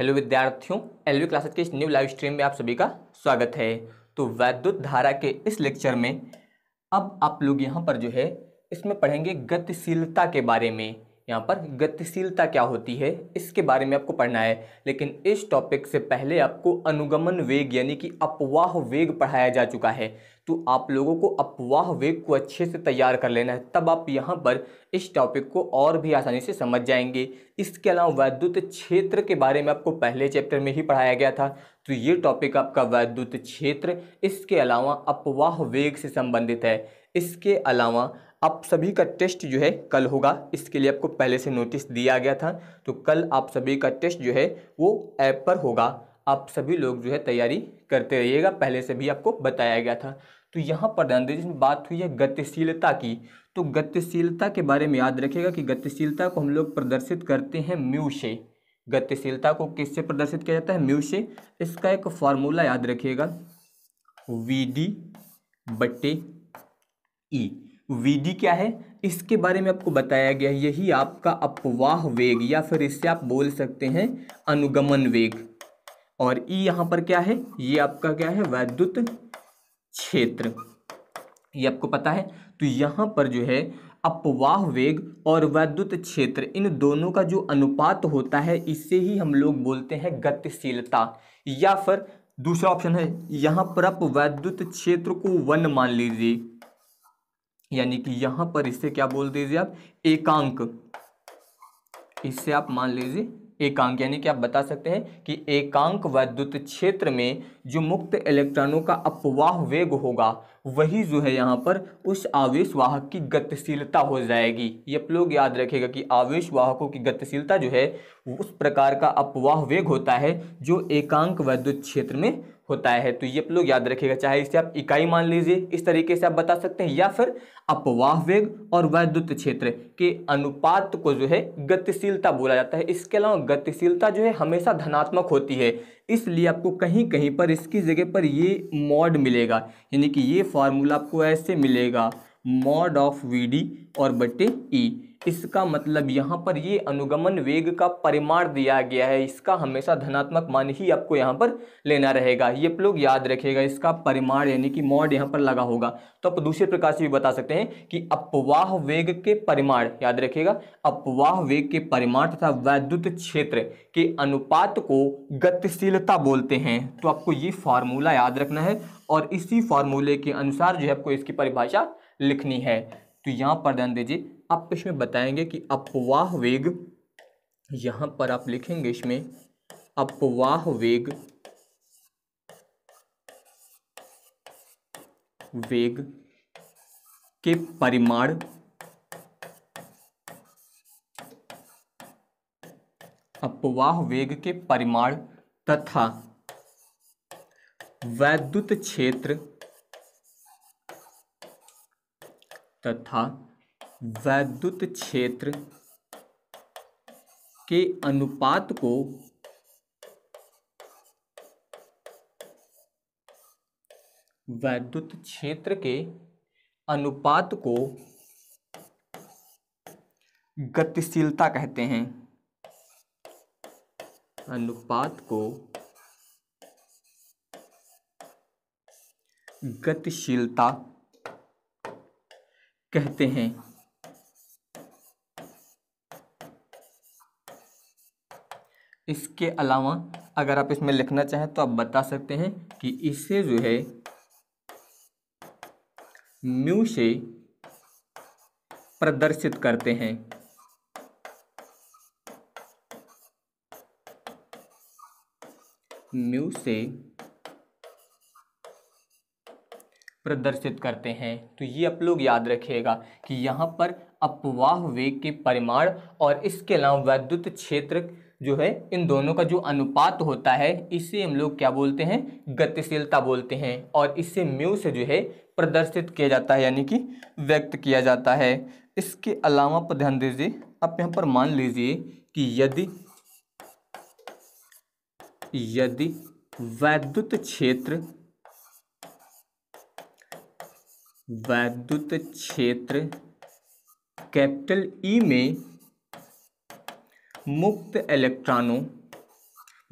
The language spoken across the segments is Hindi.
हेलो विद्यार्थियों एलवी क्लासेस के इस न्यू लाइव स्ट्रीम में आप सभी का स्वागत है तो वैद्युत धारा के इस लेक्चर में अब आप लोग यहाँ पर जो है इसमें पढ़ेंगे गतिशीलता के बारे में यहाँ पर गतिशीलता क्या होती है इसके बारे में आपको पढ़ना है लेकिन इस टॉपिक से पहले आपको अनुगमन वेग यानी कि अपवाह वेग पढ़ाया जा चुका है तो आप लोगों को अपवाह वेग को अच्छे से तैयार कर लेना है तब आप यहाँ पर इस टॉपिक को और भी आसानी से समझ जाएंगे इसके अलावा वैद्युत क्षेत्र के बारे में आपको पहले चैप्टर में ही पढ़ाया गया था तो ये टॉपिक आपका वैद्युत क्षेत्र इसके अलावा अपवाह वेग से संबंधित है इसके अलावा आप सभी का टेस्ट जो है कल होगा इसके लिए आपको पहले से नोटिस दिया गया था तो कल आप सभी का टेस्ट जो है वो ऐप पर होगा आप सभी लोग जो है तैयारी करते रहिएगा पहले से भी आपको बताया गया था तो यहाँ पर ध्यान दीजिए बात हुई है गतिशीलता की तो गतिशीलता के बारे में याद रखिएगा कि गतिशीलता को हम लोग प्रदर्शित करते हैं म्यूशे गतिशीलता को किससे प्रदर्शित किया जाता है म्यूशे इसका एक फार्मूला याद रखिएगा वी डी बटे ई वीडी क्या है इसके बारे में आपको बताया गया है यही आपका अपवाह वेग या फिर इससे आप बोल सकते हैं अनुगमन वेग और ई e यहाँ पर क्या है ये आपका क्या है वैद्युत क्षेत्र ये आपको पता है तो यहाँ पर जो है अपवाह वेग और वैद्युत क्षेत्र इन दोनों का जो अनुपात होता है इससे ही हम लोग बोलते हैं गतिशीलता या फिर दूसरा ऑप्शन है यहाँ पर आप वैद्युत क्षेत्र को वन मान लीजिए यानी कि यहां पर इससे क्या बोल दीजिए आप एकांक इससे आप मान लीजिए एकांक यानी कि आप बता सकते हैं कि एकांक वैद्युत क्षेत्र में जो मुक्त इलेक्ट्रॉनों का अपवाह वेग होगा वही जो है यहाँ पर उस आवेश वाहक की गतिशीलता हो जाएगी ये आप लोग याद रखेगा कि आवेश वाहकों की गतिशीलता जो है उस प्रकार का अपवाह वेग होता है जो एकांक वैद्युत क्षेत्र में होता है तो ये आप लोग याद रखिएगा चाहे इसे आप इकाई मान लीजिए इस तरीके से आप बता सकते हैं या फिर अपवाह वेग और वैद्युत क्षेत्र के अनुपात को जो है गतिशीलता बोला जाता है इसके अलावा गतिशीलता जो है हमेशा धनात्मक होती है इसलिए आपको कहीं कहीं पर इसकी जगह पर ये मॉड मिलेगा यानी कि ये फार्मूला आपको ऐसे मिलेगा मॉड ऑफ वी डी और बटे ई इसका मतलब यहाँ पर ये अनुगमन वेग का परिमाण दिया गया है इसका हमेशा धनात्मक मान ही आपको यहाँ पर लेना रहेगा ये आप लोग याद रखेगा इसका परिमाण यानी कि मॉड यहाँ पर लगा होगा तो आप दूसरे प्रकार से भी बता सकते हैं कि अपवाह वेग के परिमाण याद रखेगा अपवाह वेग के परिमाण तथा वैद्युत क्षेत्र के अनुपात को गतिशीलता बोलते हैं तो आपको ये फार्मूला याद रखना है और इसी फार्मूले के अनुसार जो है आपको इसकी परिभाषा लिखनी है तो यहाँ पर ध्यान दीजिए आपको इसमें बताएंगे कि अपवाह वेग यहां पर आप लिखेंगे इसमें अपवाह वेग वेग के परिमाण अपवाह वेग के परिमाण तथा वैद्युत क्षेत्र तथा वैद्युत क्षेत्र के अनुपात को वैद्युत क्षेत्र के अनुपात को गतिशीलता कहते हैं अनुपात को गतिशीलता कहते हैं इसके अलावा अगर आप इसमें लिखना चाहें तो आप बता सकते हैं कि इसे जो है म्यू से प्रदर्शित करते हैं म्यू से प्रदर्शित करते हैं तो ये आप लोग याद रखिएगा कि यहाँ पर अपवाह वेग के परिमाण और इसके अलावा वैद्युत क्षेत्र जो है इन दोनों का जो अनुपात होता है इसे हम लोग क्या बोलते हैं गतिशीलता बोलते हैं और इसे म्यू से जो है प्रदर्शित किया जाता है यानी कि व्यक्त किया जाता है इसके अलावा पर ध्यान दीजिए आप यहाँ पर मान लीजिए कि यदि यदि वैद्युत क्षेत्र वैद्युत क्षेत्र कैपिटल ई e में मुक्त इलेक्ट्रॉनों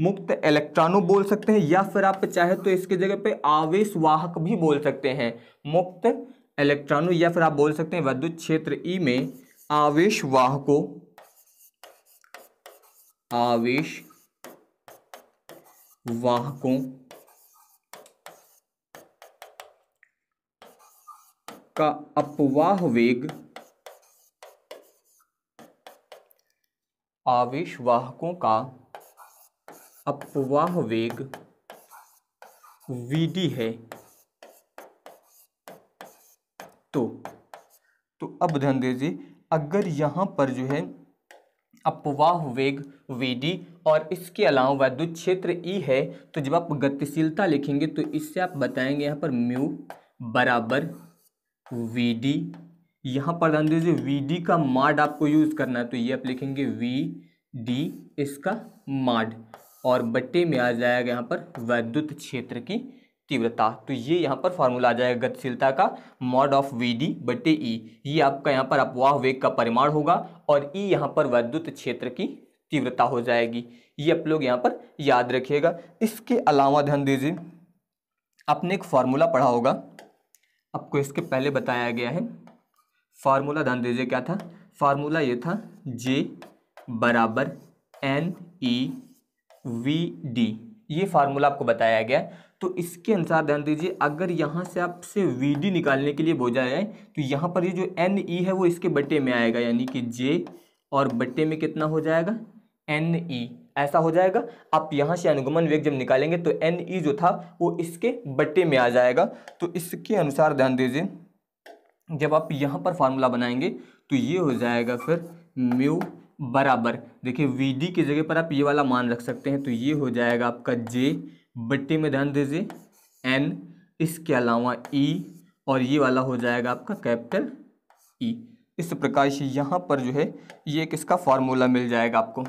मुक्त इलेक्ट्रॉनों बोल सकते हैं या फिर आप चाहे तो इसके जगह पे आवेश वाहक भी बोल सकते हैं मुक्त इलेक्ट्रॉनों या फिर आप बोल सकते हैं विद्युत क्षेत्र ई e में आवेश वाहकों आवेश वाहकों का अपवाह वेग आवेश वाहकों का अपवाह वेग VD है तो तो अब ध्यान दीजिए अगर यहाँ पर जो है अपवाह वेग VD और इसके अलावा वैद्युत क्षेत्र ई है तो जब आप गतिशीलता लिखेंगे तो इससे आप बताएंगे यहाँ पर म्यू बराबर वी यहाँ पर ध्यान दीजिए वी डी का माड आपको यूज़ करना है तो ये आप लिखेंगे वी डी इसका माड और बट्टे में आ जाएगा यहाँ पर वैद्युत क्षेत्र की तीव्रता तो ये यहाँ पर फॉर्मूला आ जाएगा गतिशीलता का मॉड ऑफ वी डी बट्टे ई e। ये आपका यहाँ पर अपवाह वेग का परिमाण होगा और ई e यहाँ पर वैद्युत क्षेत्र की तीव्रता हो जाएगी ये आप लोग यहाँ पर याद रखिएगा इसके अलावा ध्यान दीजिए आपने एक फार्मूला पढ़ा होगा आपको इसके पहले बताया गया है फार्मूला ध्यान दीजिए क्या था फार्मूला ये था जे बराबर एन ई वी डी ये फार्मूला आपको बताया गया तो इसके अनुसार ध्यान दीजिए अगर यहाँ से आपसे वी डी निकालने के लिए बोझा जाए तो यहाँ पर ये जो एन ई e है वो इसके बटे में आएगा यानी कि जे और बटे में कितना हो जाएगा एन ई e। ऐसा हो जाएगा आप यहाँ से अनुगमन वेग जब निकालेंगे तो एन ई e जो था वो इसके बटे में आ जाएगा तो इसके अनुसार ध्यान दीजिए जब आप यहाँ पर फार्मूला बनाएंगे तो ये हो जाएगा फिर म्यू बराबर देखिए वी डी की जगह पर आप ये वाला मान रख सकते हैं तो ये हो जाएगा आपका जे बट्टे में ध्यान दीजिए एन इसके अलावा ई e, और ये वाला हो जाएगा आपका कैपिटल ई e। इस प्रकार से यहाँ पर जो है ये किसका फार्मूला मिल जाएगा आपको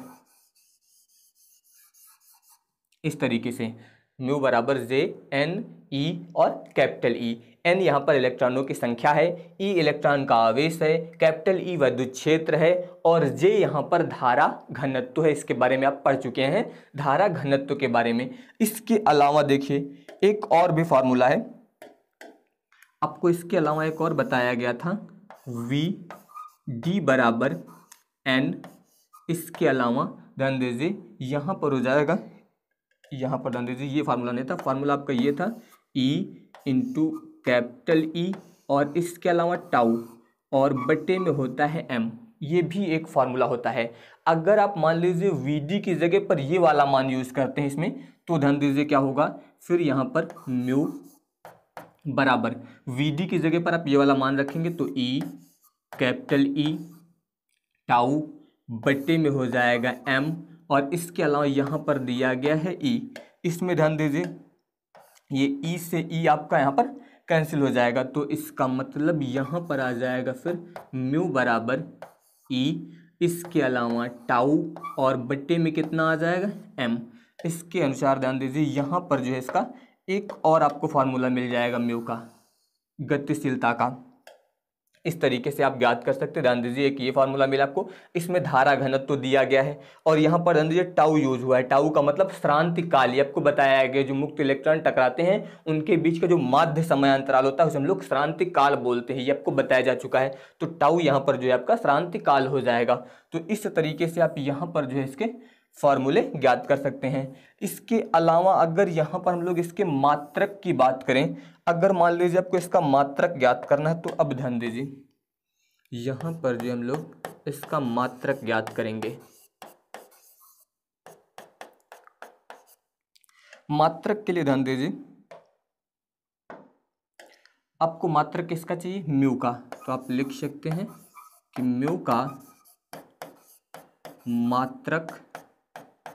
इस तरीके से म्यू बराबर जे एन ई e और कैपिटल ई e. एन यहाँ पर इलेक्ट्रॉनों की संख्या है ई e इलेक्ट्रॉन का आवेश है कैपिटल ई वैद्युत क्षेत्र है और जे यहाँ पर धारा घनत्व है इसके बारे में आप पढ़ चुके हैं धारा घनत्व के बारे में इसके अलावा देखिए एक और भी फार्मूला है आपको इसके अलावा एक और बताया गया था वी डी बराबर एन इसके अलावा ध्यान दीजिए यहाँ पर हो जाएगा यहाँ पर ध्यान दीजिए ये फार्मूला नहीं था फार्मूला आपका ये था ई इंटू कैपिटल ई और इसके अलावा टाउ और बटे में होता है एम ये भी एक फार्मूला होता है अगर आप मान लीजिए वी डी की जगह पर ये वाला मान यूज़ करते हैं इसमें तो ध्यान दीजिए क्या होगा फिर यहाँ पर म्यू बराबर वी डी की जगह पर आप ये वाला मान रखेंगे तो ई कैपिटल ई टाउ बटे में हो जाएगा एम और इसके अलावा यहाँ पर दिया गया है ई e। इसमें ध्यान दीजिए ये ई e से ई e आपका यहाँ पर कैंसिल हो जाएगा तो इसका मतलब यहाँ पर आ जाएगा फिर म्यू बराबर ई e। इसके अलावा टाऊ और बट्टे में कितना आ जाएगा एम इसके अनुसार ध्यान दीजिए यहाँ पर जो है इसका एक और आपको फार्मूला मिल जाएगा म्यू का गतिशीलता का इस तरीके से आप ज्ञात कर सकते हैं ध्यान दीजिए एक ये फार्मूला मिला आपको इसमें धारा घनत्व तो दिया गया है और यहाँ पर ध्यान दीजिए टाउ यूज हुआ है टाउ का मतलब श्रांति काल ये आपको बताया गया जो मुक्त इलेक्ट्रॉन टकराते हैं उनके बीच का जो माध्य समय अंतराल होता है उसे हम लोग श्रांति काल बोलते हैं ये आपको बताया जा चुका है तो टाउ यहाँ पर जो है आपका श्रांति काल हो जाएगा तो इस तरीके से आप यहाँ पर जो है इसके फार्मूले ज्ञात कर सकते हैं इसके अलावा अगर यहाँ पर हम लोग इसके मात्रक की बात करें अगर मान लीजिए आपको इसका मात्रक ज्ञात करना है तो अब ध्यान दीजिए यहाँ पर जो हम लोग इसका मात्रक ज्ञात करेंगे मात्रक के लिए ध्यान दीजिए आपको मात्रक किसका चाहिए म्यू का तो आप लिख सकते हैं कि म्यू का मात्रक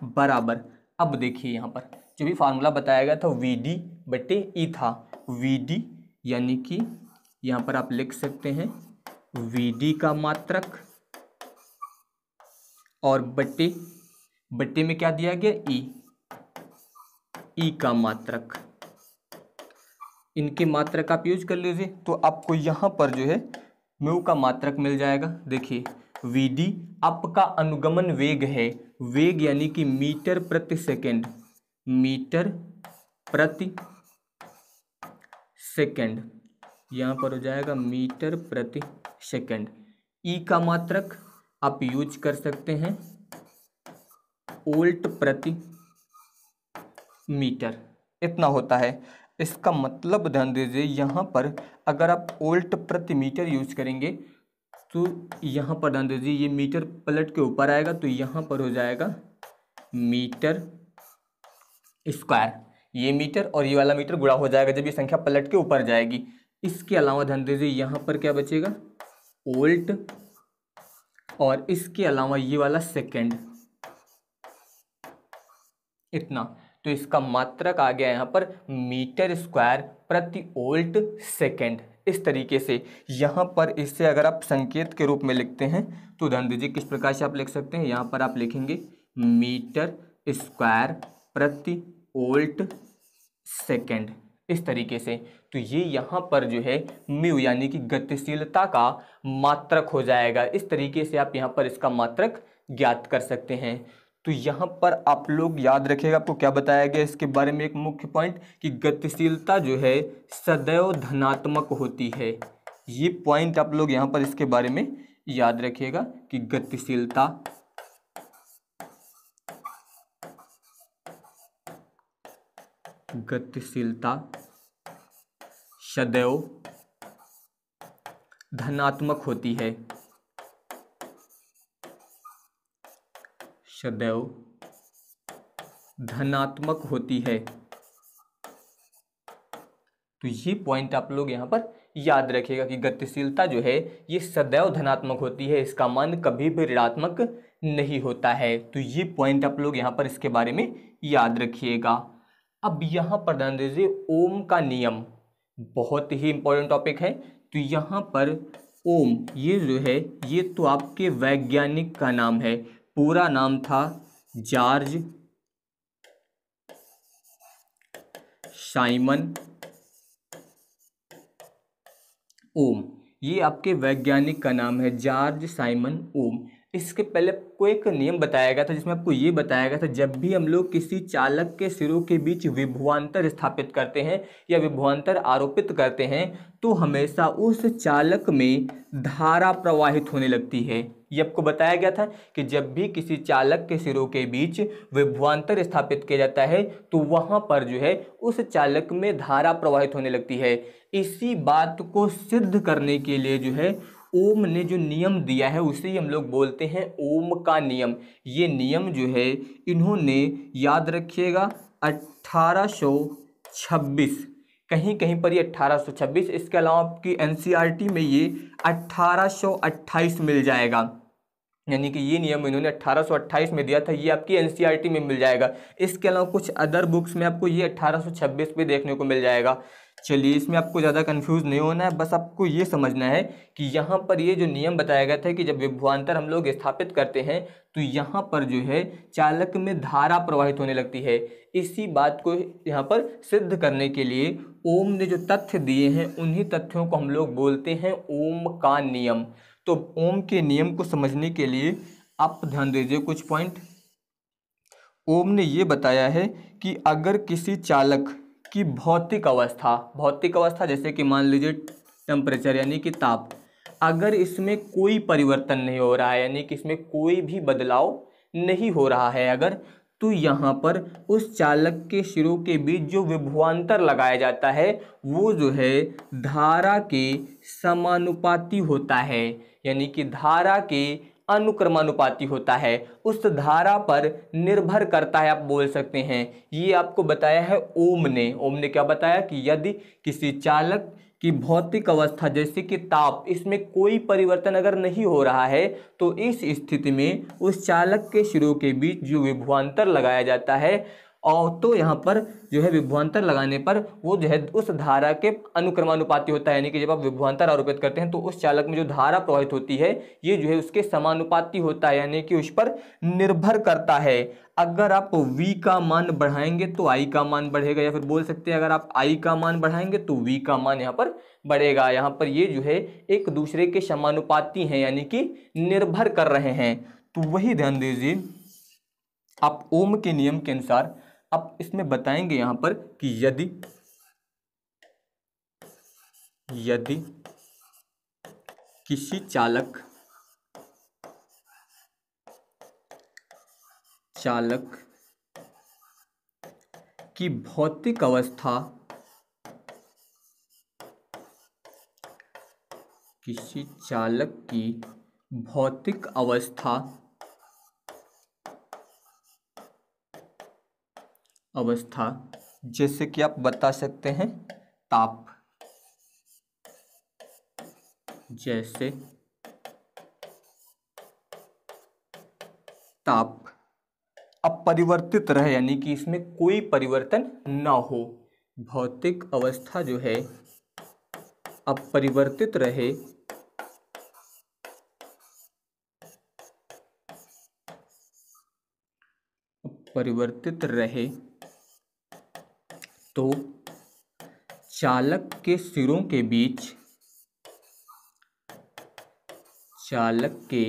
बराबर अब देखिए यहाँ पर जो भी फार्मूला बताया गया था वी डी बटे ई e था वी डी यानी कि यहाँ पर आप लिख सकते हैं वी डी का मात्रक और बटे बटे में क्या दिया गया ई e। ई e का मात्रक इनके मात्रक आप यूज कर लीजिए तो आपको यहाँ पर जो है म्यू का मात्रक मिल जाएगा देखिए वी डी अप का अनुगमन वेग है वेग यानी कि मीटर प्रति सेकंड मीटर प्रति सेकंड यहाँ पर हो जाएगा मीटर प्रति सेकंड ई का मात्रक आप यूज कर सकते हैं ओल्ट प्रति मीटर इतना होता है इसका मतलब ध्यान दीजिए यहाँ पर अगर आप ओल्ट प्रति मीटर यूज करेंगे तो यहाँ पर ध्यान दीजिए ये मीटर प्लट के ऊपर आएगा तो यहाँ पर हो जाएगा मीटर स्क्वायर ये मीटर और ये वाला मीटर गुड़ा हो जाएगा जब ये संख्या पलट के ऊपर जाएगी इसके अलावा ध्यान दीजिए यहाँ पर क्या बचेगा ओल्ट और इसके अलावा ये वाला सेकेंड इतना तो इसका मात्रक आ गया यहाँ पर मीटर स्क्वायर प्रति ओल्ट सेकेंड इस तरीके से यहाँ पर इससे अगर आप संकेत के रूप में लिखते हैं तो ध्यान दीजिए किस प्रकार से आप लिख सकते हैं यहाँ पर आप लिखेंगे मीटर स्क्वायर प्रति वोल्ट सेकेंड इस तरीके से तो ये यहाँ पर जो है म्यू यानी कि गतिशीलता का मात्रक हो जाएगा इस तरीके से आप यहाँ पर इसका मात्रक ज्ञात कर सकते हैं तो यहाँ पर आप लोग याद रखेगा आपको क्या बताया गया इसके बारे में एक मुख्य पॉइंट कि गतिशीलता जो है सदैव धनात्मक होती है ये पॉइंट आप लोग यहाँ पर इसके बारे में याद रखिएगा कि गतिशीलता गतिशीलता सदैव धनात्मक होती है सदैव धनात्मक होती है तो ये पॉइंट आप लोग यहाँ पर याद रखिएगा कि गतिशीलता जो है ये सदैव धनात्मक होती है इसका मान कभी भी ऋणात्मक नहीं होता है तो ये पॉइंट आप लोग यहाँ पर इसके बारे में याद रखिएगा अब यहां पर ध्यान दीजिए ओम का नियम बहुत ही इंपॉर्टेंट टॉपिक है तो यहां पर ओम ये जो है ये तो आपके वैज्ञानिक का नाम है पूरा नाम था जॉर्ज साइमन ओम ये आपके वैज्ञानिक का नाम है जॉर्ज साइमन ओम इसके पहले आपको एक नियम बताया गया था जिसमें आपको ये बताया गया था जब भी हम लोग किसी चालक के सिरों के बीच विभवान्तर स्थापित करते हैं या विभुआंतर आरोपित करते हैं तो हमेशा उस चालक में धारा प्रवाहित होने लगती है ये आपको बताया गया था कि जब भी किसी चालक के सिरों के बीच विभ्वांतर स्थापित किया जाता है तो वहाँ पर जो है उस चालक में धारा प्रवाहित होने लगती है इसी बात को सिद्ध करने के लिए जो है ओम ने जो नियम दिया है उसे ही हम लोग बोलते हैं ओम का नियम ये नियम जो है इन्होंने याद रखिएगा 1826 कहीं कहीं पर ये 1826 इसके अलावा आपकी एनसीईआरटी e में ये 1828 मिल जाएगा यानी कि ये नियम इन्होंने 1828 में दिया था ये आपकी एन e में मिल जाएगा इसके अलावा कुछ अदर बुक्स में आपको ये 1826 पे देखने को मिल जाएगा चलिए इसमें आपको ज़्यादा कंफ्यूज नहीं होना है बस आपको ये समझना है कि यहाँ पर ये जो नियम बताया गया था कि जब विभवान्तर हम लोग स्थापित करते हैं तो यहाँ पर जो है चालक में धारा प्रवाहित होने लगती है इसी बात को यहाँ पर सिद्ध करने के लिए ओम ने जो तथ्य दिए हैं उन्हीं तथ्यों को हम लोग बोलते हैं ओम का नियम तो ओम के नियम को समझने के लिए आप ध्यान दीजिए कुछ पॉइंट ओम ने ये बताया है कि अगर किसी चालक की भौतिक अवस्था भौतिक अवस्था जैसे कि मान लीजिए टेम्परेचर यानी कि ताप अगर इसमें कोई परिवर्तन नहीं हो रहा है यानी कि इसमें कोई भी बदलाव नहीं हो रहा है अगर तो यहाँ पर उस चालक के सिरों के बीच जो विभुआंतर लगाया जाता है वो जो है धारा के समानुपाती होता है यानी कि धारा के अनुक्रमानुपाती होता है उस धारा पर निर्भर करता है आप बोल सकते हैं ये आपको बताया है ओम ने ओम ने क्या बताया कि यदि किसी चालक कि भौतिक अवस्था जैसे कि ताप इसमें कोई परिवर्तन अगर नहीं हो रहा है तो इस स्थिति में उस चालक के शुरू के बीच जो विभुआंतर लगाया जाता है और तो यहाँ पर जो है विभ्वान्तर लगाने पर वो जो है उस धारा के अनुक्रमानुपाती होता है यानी कि जब आप विभ्वांतर आरोपित करते हैं तो उस चालक में जो धारा प्रवाहित होती है ये जो है उसके समानुपाती होता है यानी कि उस पर निर्भर करता है अगर आप V का मान बढ़ाएंगे तो I का मान बढ़ेगा या फिर बोल सकते हैं अगर आप I का मान बढ़ाएंगे तो V का मान यहाँ पर बढ़ेगा यहाँ पर ये जो है एक दूसरे के समानुपाती हैं यानी कि निर्भर कर रहे हैं तो वही ध्यान दीजिए आप ओम के नियम के अनुसार अब इसमें बताएंगे यहां पर कि यदि यदि किसी चालक चालक की भौतिक अवस्था किसी चालक की भौतिक अवस्था अवस्था जैसे कि आप बता सकते हैं ताप जैसे ताप अपरिवर्तित रहे यानी कि इसमें कोई परिवर्तन ना हो भौतिक अवस्था जो है अपरिवर्तित रहे परिवर्तित रहे तो चालक के सिरों के बीच चालक के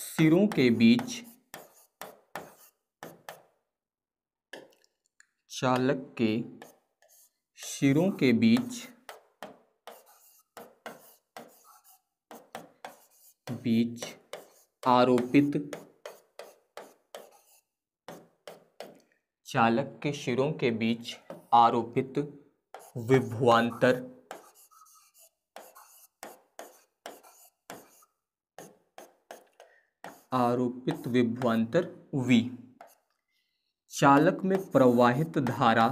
सिरों के बीच चालक के सिरों के बीच बीच आरोपित चालक के सिरों के बीच आरोपित विभ्वांतर आरोपित विभ्वांतर वी चालक में प्रवाहित धारा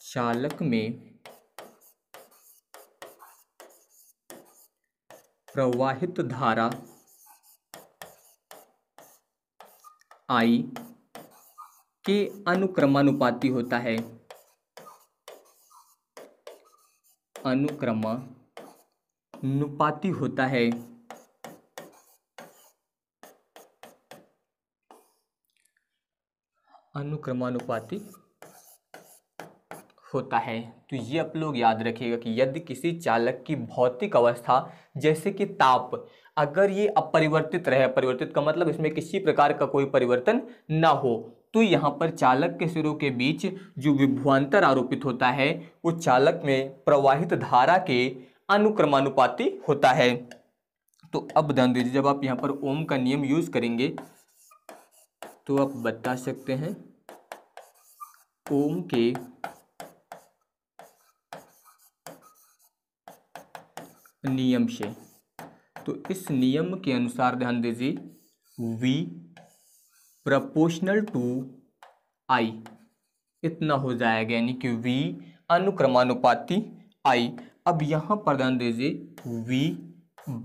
चालक में प्रवाहित धारा आई के अनुक्रमानुपाती होता है अनुक्रमानुपाती होता है अनुक्रमानुपाती होता है तो ये आप लोग याद रखिएगा कि यदि किसी चालक की भौतिक अवस्था जैसे कि ताप अगर ये अपरिवर्तित रहे परिवर्तित का मतलब इसमें किसी प्रकार का कोई परिवर्तन ना हो तो यहाँ पर चालक के सिरों के बीच जो विभ्वांतर आरोपित होता है वो चालक में प्रवाहित धारा के अनुक्रमानुपाति होता है तो अब ध्यान दीजिए जब आप यहाँ पर ओम का नियम यूज करेंगे तो आप बता सकते हैं ओम के नियम से तो इस नियम के अनुसार ध्यान दीजिए वी प्रपोशनल टू आई इतना हो जाएगा यानी कि वी अनुक्रमानुपाति आई अब यहाँ पर ध्यान दीजिए वी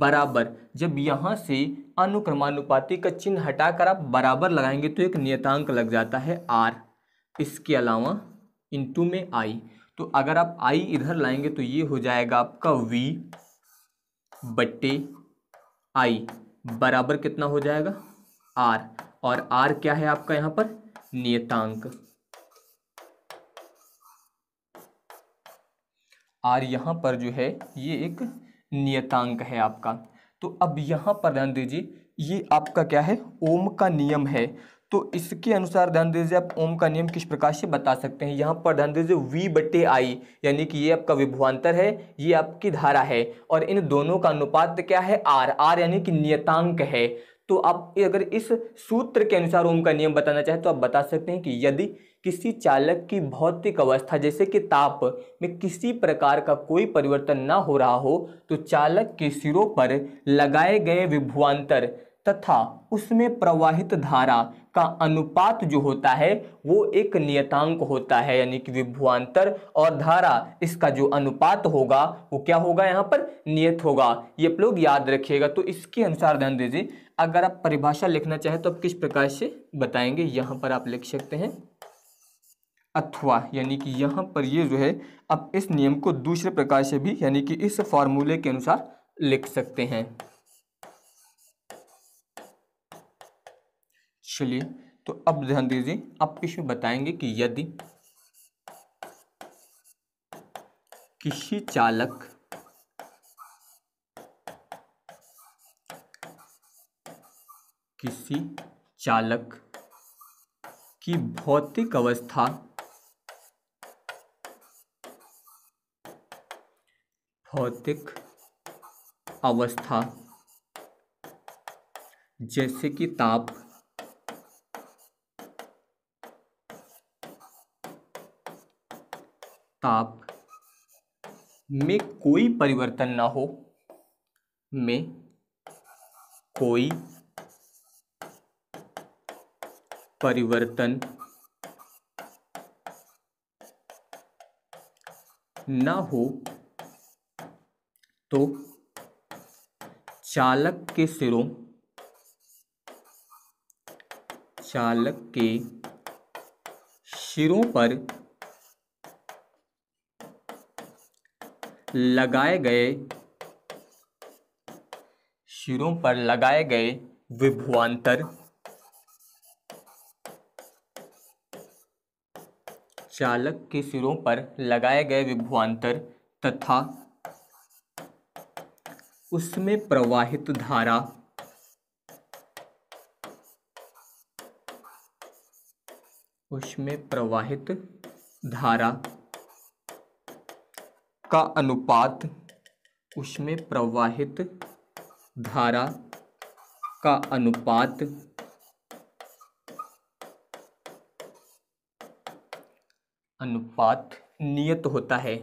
बराबर जब यहाँ से अनुक्रमानुपाति का चिन्ह हटाकर आप बराबर लगाएंगे तो एक नियतांक लग जाता है आर इसके अलावा इंटू में आई तो अगर आप आई इधर लाएंगे तो ये हो जाएगा आपका वी बट्टे आई बराबर कितना हो जाएगा आर और आर क्या है आपका यहाँ पर नियतांक आर यहाँ पर जो है ये एक नियतांक है आपका तो अब यहां पर ध्यान दीजिए ये आपका क्या है ओम का नियम है तो इसके अनुसार ध्यान दीजिए आप ओम का नियम किस प्रकार से बता सकते हैं यहाँ पर ध्यान दीजिए V बटे आई यानी कि ये आपका विभुआंतर है ये आपकी धारा है और इन दोनों का अनुपात क्या है आर आर यानी कि नियतांक है तो आप अगर इस सूत्र के अनुसार ओम का नियम बताना चाहें तो आप बता सकते हैं कि यदि किसी चालक की भौतिक अवस्था जैसे कि ताप में किसी प्रकार का कोई परिवर्तन ना हो रहा हो तो चालक के सिरों पर लगाए गए विभुआंतर तथा उसमें प्रवाहित धारा का अनुपात जो होता है वो एक नियतांक होता है यानी कि विभुआंतर और धारा इसका जो अनुपात होगा वो क्या होगा यहाँ पर नियत होगा ये आप लोग याद रखिएगा तो इसके अनुसार ध्यान दीजिए अगर आप परिभाषा लिखना चाहें तो आप किस प्रकार से बताएंगे यहाँ पर आप लिख सकते हैं अथवा यानी कि यहाँ पर ये जो है आप इस नियम को दूसरे प्रकार से भी यानी कि इस फॉर्मूले के अनुसार लिख सकते हैं चलिए तो अब ध्यान दीजिए आप इसमें बताएंगे कि यदि किसी चालक किसी चालक की भौतिक अवस्था भौतिक अवस्था जैसे कि ताप ताप में कोई परिवर्तन ना हो में कोई परिवर्तन ना हो तो चालक के सिरों चालक के सिरों पर लगाए गए सिरों पर लगाए गए विभुआंतर चालक के सिरों पर लगाए गए विभवांतर तथा उसमें प्रवाहित धारा उसमें प्रवाहित धारा का अनुपात उसमें प्रवाहित धारा का अनुपात अनुपात नियत होता है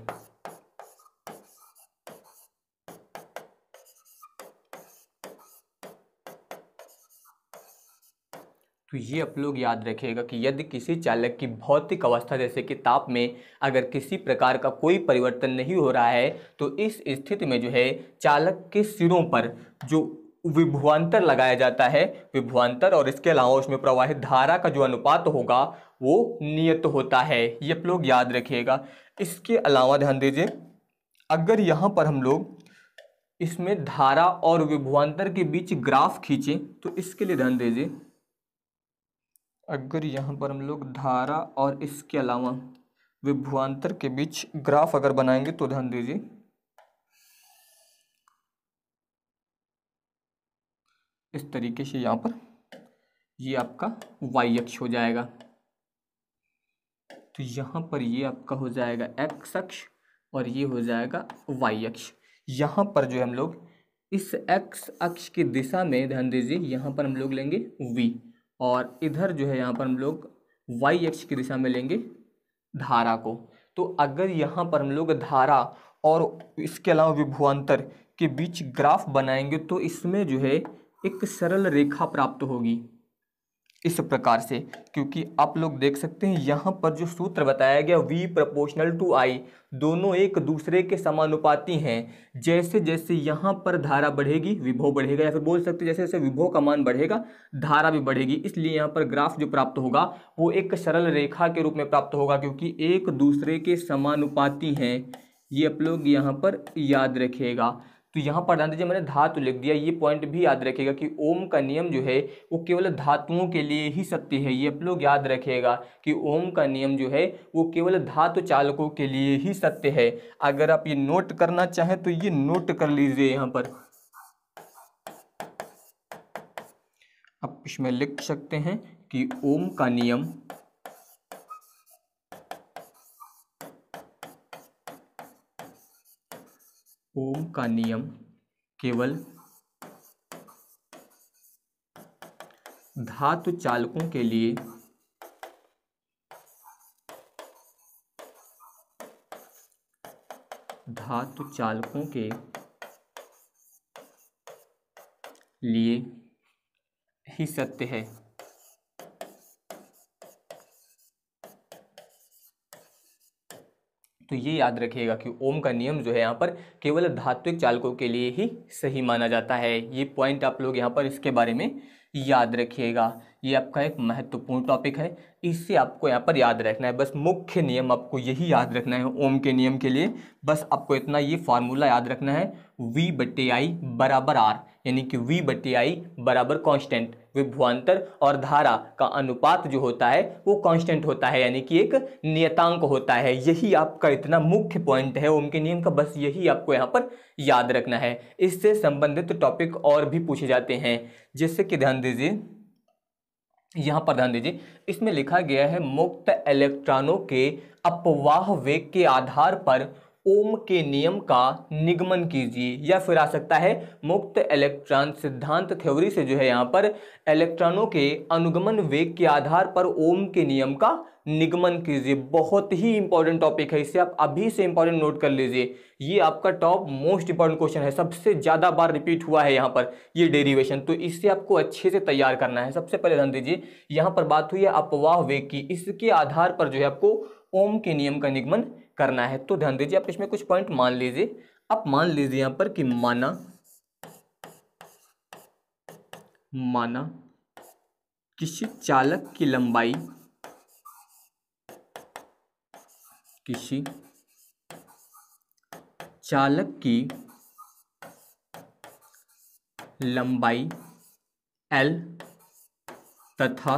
तो ये आप लोग याद रखिएगा कि यदि किसी चालक की भौतिक अवस्था जैसे कि ताप में अगर किसी प्रकार का कोई परिवर्तन नहीं हो रहा है तो इस स्थिति में जो है चालक के सिरों पर जो विभुआंतर लगाया जाता है विभुआंतर और इसके अलावा उसमें प्रवाहित धारा का जो अनुपात होगा वो नियत होता है ये आप लोग याद रखिएगा इसके अलावा ध्यान दीजिए अगर यहाँ पर हम लोग इसमें धारा और विभवांतर के बीच ग्राफ खींचे तो इसके लिए ध्यान दीजिए अगर यहाँ पर हम लोग धारा और इसके अलावा विभवांतर के बीच ग्राफ अगर बनाएंगे तो ध्यान दीजिए इस तरीके से यहाँ पर ये आपका वाई अक्ष हो जाएगा तो यहाँ पर ये आपका हो जाएगा एक्स अक्ष और ये हो जाएगा वाई अक्ष यहाँ पर जो हम लोग इस एक्स अक्ष की दिशा में ध्यान दीजिए यहाँ पर हम लोग लेंगे वी और इधर जो है यहाँ पर हम लोग वाई अक्ष की दिशा में लेंगे धारा को तो अगर यहाँ पर हम लोग धारा और इसके अलावा विभुआंतर के बीच ग्राफ बनाएंगे तो इसमें जो है एक सरल रेखा प्राप्त होगी इस प्रकार से क्योंकि आप लोग देख सकते हैं यहाँ पर जो सूत्र बताया गया वी प्रपोशनल टू आई दोनों एक दूसरे के समानुपाती हैं जैसे जैसे यहाँ पर धारा बढ़ेगी विभव बढ़ेगा या फिर बोल सकते जैसे जैसे विभव का मान बढ़ेगा धारा भी बढ़ेगी इसलिए यहाँ पर ग्राफ जो प्राप्त होगा वो एक सरल रेखा के रूप में प्राप्त होगा क्योंकि एक दूसरे के समानुपाती हैं ये आप लोग यहाँ पर याद रखिएगा तो यहाँ पर ध्यान दीजिए मैंने धातु लिख दिया ये पॉइंट भी याद रखेगा कि ओम का नियम जो है वो केवल धातुओं के लिए ही सत्य है ये आप लोग याद रखेगा कि ओम का नियम जो है वो केवल धातु चालकों के लिए ही सत्य है अगर आप ये नोट करना चाहें तो ये नोट कर लीजिए यहाँ पर आप इसमें लिख सकते हैं कि ओम का नियम ओम का नियम केवल धातु चालकों के लिए धातु चालकों के लिए ही सत्य है तो ये याद रखिएगा कि ओम का नियम जो है यहाँ पर केवल धात्विक चालकों के लिए ही सही माना जाता है ये पॉइंट आप लोग यहाँ पर इसके बारे में याद रखिएगा ये आपका एक महत्वपूर्ण टॉपिक है इससे आपको यहाँ पर याद रखना है बस मुख्य नियम आपको यही याद रखना है ओम के नियम के लिए बस आपको इतना ये फार्मूला याद रखना है वी बटे आई बराबर आर यानी कि वी बटे आई बराबर कॉन्स्टेंट विभुआंतर और धारा का अनुपात जो होता है वो कांस्टेंट होता है यानी कि एक नियतांक होता है यही आपका इतना मुख्य पॉइंट है ओम के नियम का बस यही आपको यहाँ पर याद रखना है इससे संबंधित टॉपिक और भी पूछे जाते हैं जिससे कि ध्यान दीजिए यहाँ पर ध्यान दीजिए इसमें लिखा गया है मुक्त इलेक्ट्रॉनों के अपवाह वेग के आधार पर ओम के नियम का निगमन कीजिए या फिर आ सकता है मुक्त इलेक्ट्रॉन सिद्धांत थ्योरी से जो है यहाँ पर इलेक्ट्रॉनों के अनुगमन वेग के आधार पर ओम के नियम का निगमन कीजिए बहुत ही इंपॉर्टेंट टॉपिक है इसे आप अभी से इंपॉर्टेंट नोट कर लीजिए ये आपका टॉप मोस्ट इंपॉर्टेंट क्वेश्चन है सबसे ज़्यादा बार रिपीट हुआ है यहाँ पर ये डेरिवेशन तो इससे आपको अच्छे से तैयार करना है सबसे पहले ध्यान दीजिए यहाँ पर बात हुई है अपवाह वेग की इसके आधार पर जो है आपको ओम के नियम का निगमन करना है तो ध्यान दीजिए आप इसमें कुछ पॉइंट मान लीजिए आप मान लीजिए यहां पर कि माना माना किसी चालक की लंबाई किसी चालक की लंबाई एल तथा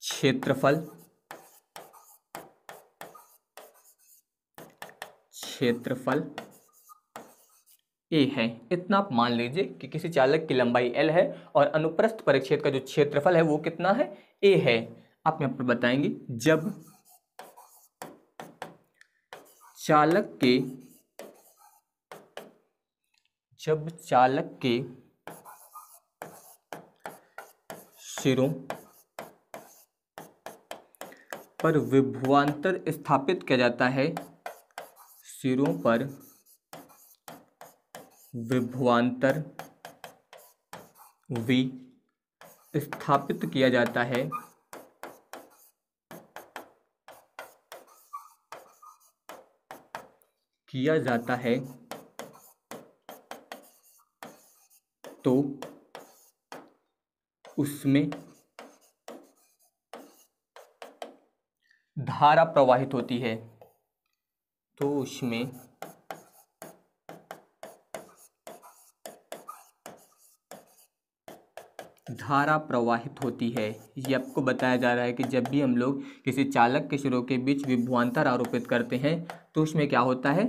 क्षेत्रफल क्षेत्रफल ए है इतना आप मान लीजिए कि किसी चालक की लंबाई एल है और अनुप्रस्थ परिच्छेद का जो क्षेत्रफल है वो कितना है ए है आप यहाँ पर बताएंगे जब चालक के जब चालक के सिरों पर विभवांतर स्थापित किया जाता है सिरों पर विभवांतर वी स्थापित किया जाता है किया जाता है तो उसमें धारा प्रवाहित होती है तो उसमें धारा प्रवाहित होती है ये आपको बताया जा रहा है कि जब भी हम लोग किसी चालक के सिरों के बीच विभ्वांतर आरोपित करते हैं तो उसमें क्या होता है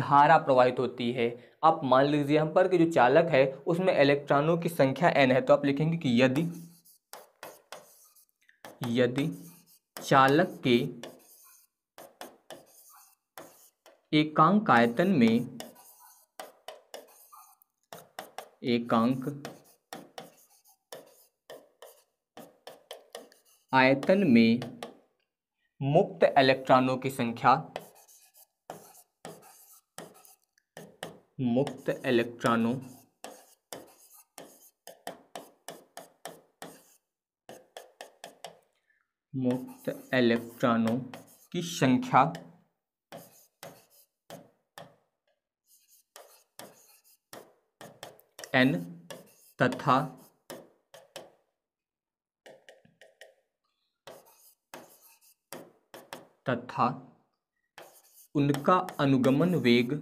धारा प्रवाहित होती है आप मान लीजिए यहाँ पर कि जो चालक है उसमें इलेक्ट्रॉनों की संख्या एन है तो आप लिखेंगे कि यदि यदि चालक के एकांक आयतन में एकांक आयतन में मुक्त इलेक्ट्रॉनों की संख्या मुक्त इलेक्ट्रॉनों मुक्त इलेक्ट्रॉनों की संख्या एन तथा तथा उनका अनुगमन वेग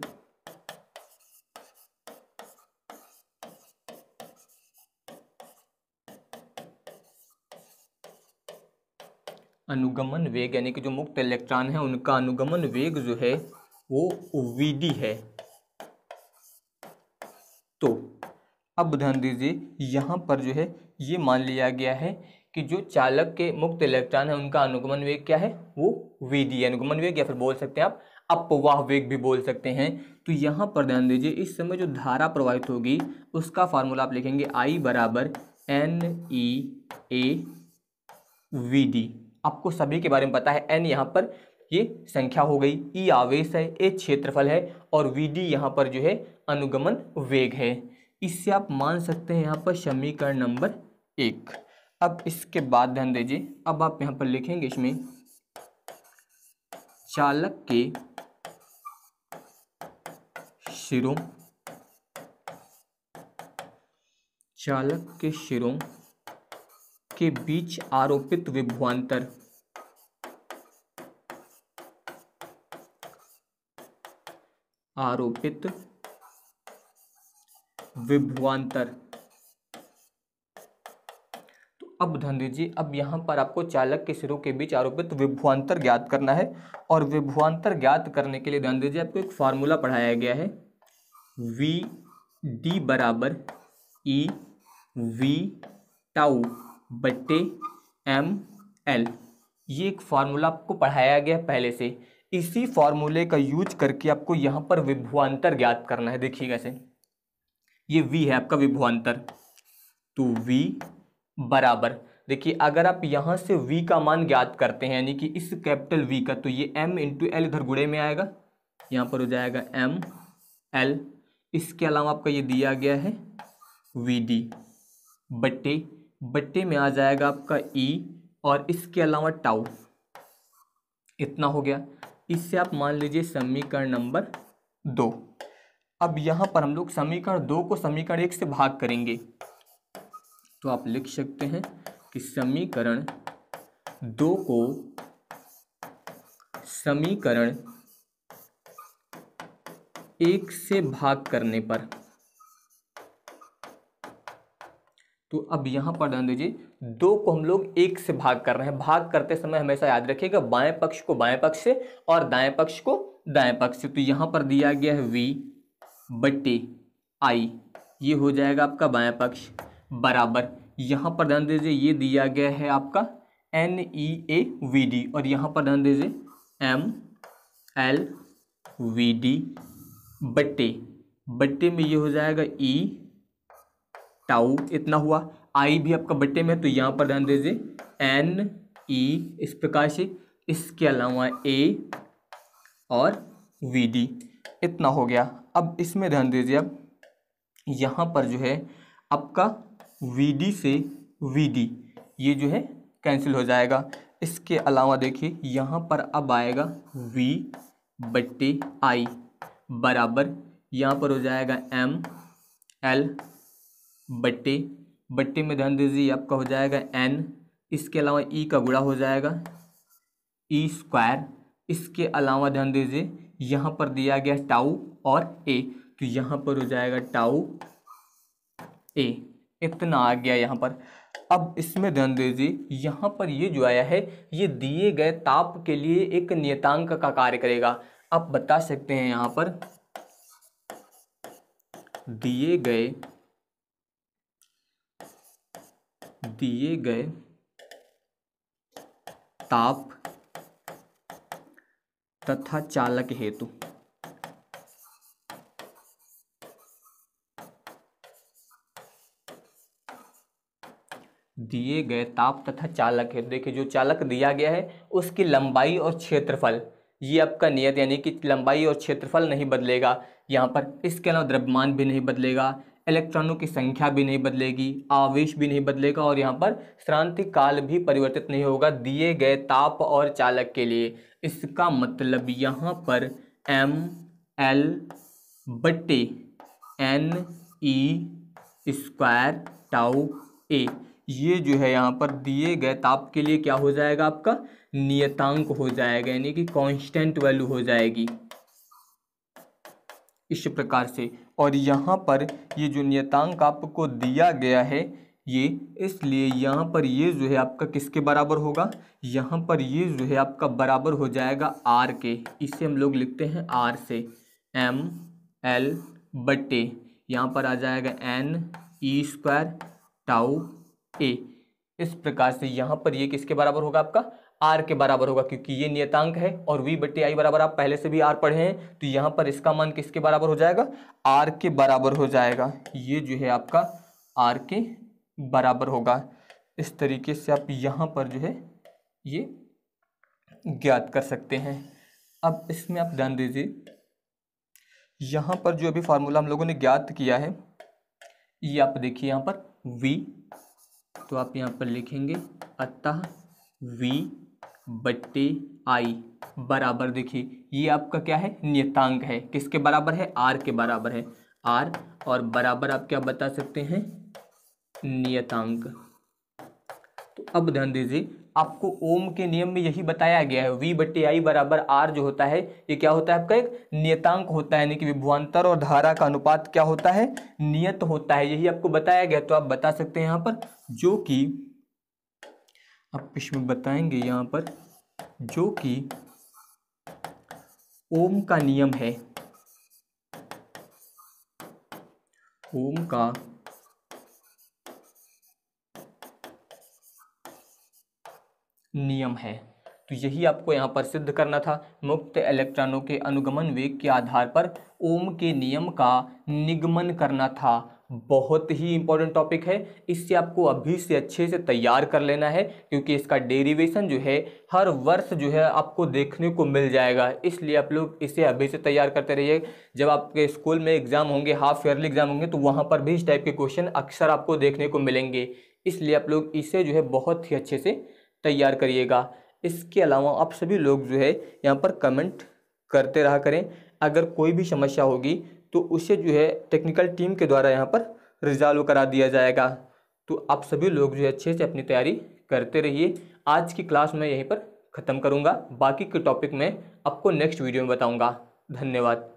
अनुगमन वेग यानी कि जो मुक्त इलेक्ट्रॉन है उनका अनुगमन वेग जो है वो वीडी है तो अब ध्यान दीजिए यहाँ पर जो है ये मान लिया गया है कि जो चालक के मुक्त इलेक्ट्रॉन है उनका अनुगमन वेग क्या है वो वी डी अनुगमन वेग या फिर बोल सकते हैं आप अपवाह वेग भी बोल सकते हैं तो यहाँ पर ध्यान दीजिए इस समय जो धारा प्रवाहित होगी उसका फार्मूला आप लिखेंगे आई बराबर N E A V D आपको सभी के बारे में पता है एन यहाँ पर ये संख्या हो गई ई e आवेश है ए क्षेत्रफल है और वी डी यहाँ पर जो है अनुगमन वेग है इससे आप मान सकते हैं यहाँ पर समीकरण नंबर एक अब इसके बाद ध्यान दीजिए अब आप यहाँ पर लिखेंगे इसमें चालक के शिरों चालक के शिरों के बीच आरोपित विभ्वांतर आरोपित विभवान्तर तो अब ध्यान दीजिए अब यहां पर आपको चालक के सिरों के बीच आरोपित विभवान्तर ज्ञात करना है और विभवान्तर ज्ञात करने के लिए ध्यान दीजिए आपको एक फार्मूला पढ़ाया गया है वी डी बराबर ई वी टाउ बटे एम एल ये एक फार्मूला आपको पढ़ाया गया पहले से इसी फार्मूले का यूज करके आपको यहाँ पर विभवान्तर ज्ञात करना है देखिए कैसे ये वी है आपका विभुआंतर तो वी बराबर देखिए अगर आप यहाँ से v का मान ज्ञात करते हैं यानी कि इस कैपिटल v का तो ये m इंटू एल इधर गुड़े में आएगा यहाँ पर हो जाएगा m l इसके अलावा आपका ये दिया गया है वी डी बट्टे बट्टे में आ जाएगा आपका ई e और इसके अलावा टाउ इतना हो गया इससे आप मान लीजिए समीकरण नंबर दो अब यहाँ पर हम लोग समीकरण दो को समीकरण एक से भाग करेंगे तो आप लिख सकते हैं कि समीकरण दो को समीकरण एक से भाग करने पर तो अब यहां पर ध्यान दीजिए दो को हम लोग एक से भाग कर रहे हैं भाग करते समय हमेशा याद रखिएगा बाएं पक्ष को बाएं पक्ष से और दाएं पक्ष को दाएं पक्ष से तो यहां पर दिया गया है वी बट्टे आई ये हो जाएगा आपका बाया पक्ष बराबर यहाँ पर ध्यान दीजिए ये दिया गया है आपका N E A V D और यहाँ पर ध्यान दीजिए एम एल वी डी बट्टे बट्टे में ये हो जाएगा ई e, टाउ इतना हुआ आई भी आपका बट्टे में तो यहाँ पर ध्यान दीजिए एन ई e, इस प्रकार से इसके अलावा ए और वी डी इतना हो गया अब इसमें ध्यान दीजिए अब यहाँ पर जो है आपका वी से वी ये जो है कैंसिल हो जाएगा इसके अलावा देखिए यहाँ पर अब आएगा वी बट्टे आई बराबर यहाँ पर हो जाएगा एम एल बट्टे बट्टे में ध्यान दीजिए आपका हो जाएगा एन इसके अलावा ई e का गुड़ा हो जाएगा ई e स्क्वायर इसके अलावा ध्यान दीजिए यहां पर दिया गया टाउ और ए तो यहां पर हो जाएगा टाउ ए इतना आ गया यहां पर अब इसमें ध्यान दीजिए यहां पर ये जो आया है ये दिए गए ताप के लिए एक नियतांक का कार्य करेगा आप बता सकते हैं यहां पर दिए गए दिए गए ताप तथा चालक हेतु दिए गए ताप तथा चालक हेतु देखिए जो चालक दिया गया है उसकी लंबाई और क्षेत्रफल ये आपका नियत यानी कि लंबाई और क्षेत्रफल नहीं बदलेगा यहाँ पर इसके अलावा द्रव्यमान भी नहीं बदलेगा इलेक्ट्रॉनों की संख्या भी नहीं बदलेगी आवेश भी नहीं बदलेगा और यहाँ पर श्रांति काल भी परिवर्तित नहीं होगा दिए गए ताप और चालक के लिए इसका मतलब यहाँ पर एम एल बटे N E square tau A ये जो है यहाँ पर दिए गए ताप के लिए क्या हो जाएगा आपका नियतांक हो जाएगा यानी कि कांस्टेंट वैल्यू हो जाएगी इस प्रकार से और यहाँ पर ये जो नियतांक आपको दिया गया है ये इसलिए यहाँ पर ये जो है आपका किसके बराबर होगा यहाँ पर ये जो है आपका बराबर हो जाएगा आर के इसे हम लोग लिखते हैं आर से एम एल बटे यहाँ पर आ जाएगा N E square tau A इस प्रकार से यहाँ पर ये किसके बराबर होगा आपका आर के बराबर होगा क्योंकि ये नियतांक है और वी बटे आई बराबर आप पहले से भी आर पढ़े हैं तो यहाँ पर इसका मान किसके बराबर हो जाएगा आर के बराबर हो जाएगा ये जो है आपका आर के बराबर होगा इस तरीके से आप यहाँ पर जो है ये ज्ञात कर सकते हैं अब इसमें आप ध्यान दीजिए यहाँ पर जो अभी फार्मूला हम लोगों ने ज्ञात किया है ये आप देखिए यहाँ पर v तो आप यहाँ पर लिखेंगे अतः v बट्टे आई बराबर देखिए ये आपका क्या है नियतांक है किसके बराबर है आर के बराबर है आर और बराबर आप क्या बता सकते हैं नियतांक तो अब ध्यान दीजिए आपको ओम के नियम में यही बताया गया है वी बटे आई बराबर आर जो होता है ये क्या होता है आपका एक नियतांक होता है यानी कि विभुआंतर और धारा का अनुपात क्या होता है नियत होता है यही आपको बताया गया तो आप बता सकते हैं यहाँ पर जो कि आप इसमें बताएंगे यहाँ पर जो कि ओम का नियम है ओम का नियम है तो यही आपको यहाँ पर सिद्ध करना था मुक्त इलेक्ट्रॉनों के अनुगमन वेग के आधार पर ओम के नियम का निगमन करना था बहुत ही इंपॉर्टेंट टॉपिक है इससे आपको अभी से अच्छे से तैयार कर लेना है क्योंकि इसका डेरिवेशन जो है हर वर्ष जो है आपको देखने को मिल जाएगा इसलिए आप लोग इसे अभी से तैयार करते रहिए जब आपके स्कूल में एग्ज़ाम होंगे हाफ ईयरली एग्ज़ाम होंगे तो वहाँ पर भी इस टाइप के क्वेश्चन अक्सर आपको देखने को मिलेंगे इसलिए आप लोग इसे जो है बहुत ही अच्छे से तैयार करिएगा इसके अलावा आप सभी लोग जो है यहाँ पर कमेंट करते रहा करें अगर कोई भी समस्या होगी तो उसे जो है टेक्निकल टीम के द्वारा यहाँ पर रिजॉल्व करा दिया जाएगा तो आप सभी लोग जो है अच्छे से अपनी तैयारी करते रहिए आज की क्लास मैं यहीं पर ख़त्म करूँगा बाकी के टॉपिक मैं आपको नेक्स्ट वीडियो में बताऊँगा धन्यवाद